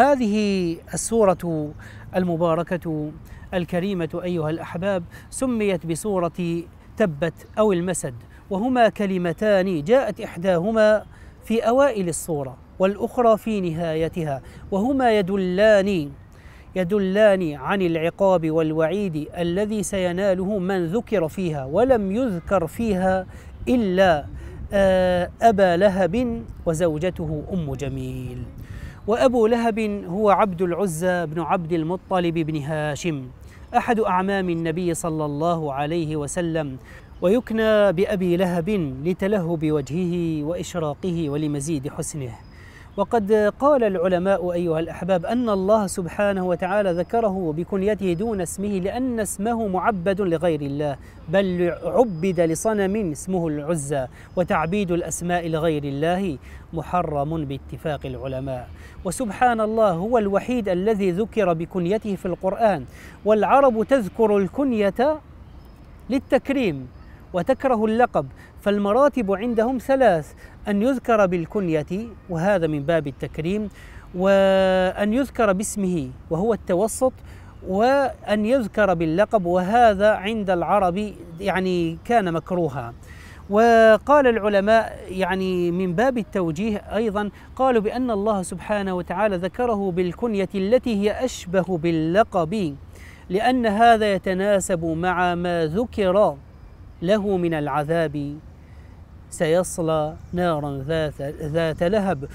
هذه السورة المباركة الكريمة أيها الأحباب سميت بسورة تبت أو المسد وهما كلمتان جاءت إحداهما في أوائل السورة والأخرى في نهايتها وهما يدلان يدلان عن العقاب والوعيد الذي سيناله من ذكر فيها ولم يذكر فيها إلا آه، أبا لهب وزوجته أم جميل وأبو لهب هو عبد العزى بن عبد المطلب بن هاشم أحد أعمام النبي صلى الله عليه وسلم ويكنى بأبي لهب لتلهب وجهه وإشراقه ولمزيد حسنه وقد قال العلماء أيها الأحباب أن الله سبحانه وتعالى ذكره بكنيته دون اسمه لأن اسمه معبد لغير الله بل عبد لصنم اسمه العزى وتعبيد الأسماء لغير الله محرم باتفاق العلماء وسبحان الله هو الوحيد الذي ذكر بكنيته في القرآن والعرب تذكر الكنية للتكريم وتكره اللقب فالمراتب عندهم ثلاث أن يذكر بالكنية وهذا من باب التكريم وأن يذكر باسمه وهو التوسط وأن يذكر باللقب وهذا عند العرب يعني كان مكروها وقال العلماء يعني من باب التوجيه ايضا قالوا بان الله سبحانه وتعالى ذكره بالكنيه التي هي اشبه باللقب لان هذا يتناسب مع ما ذكر له من العذاب سيصلى نارا ذات, ذات لهب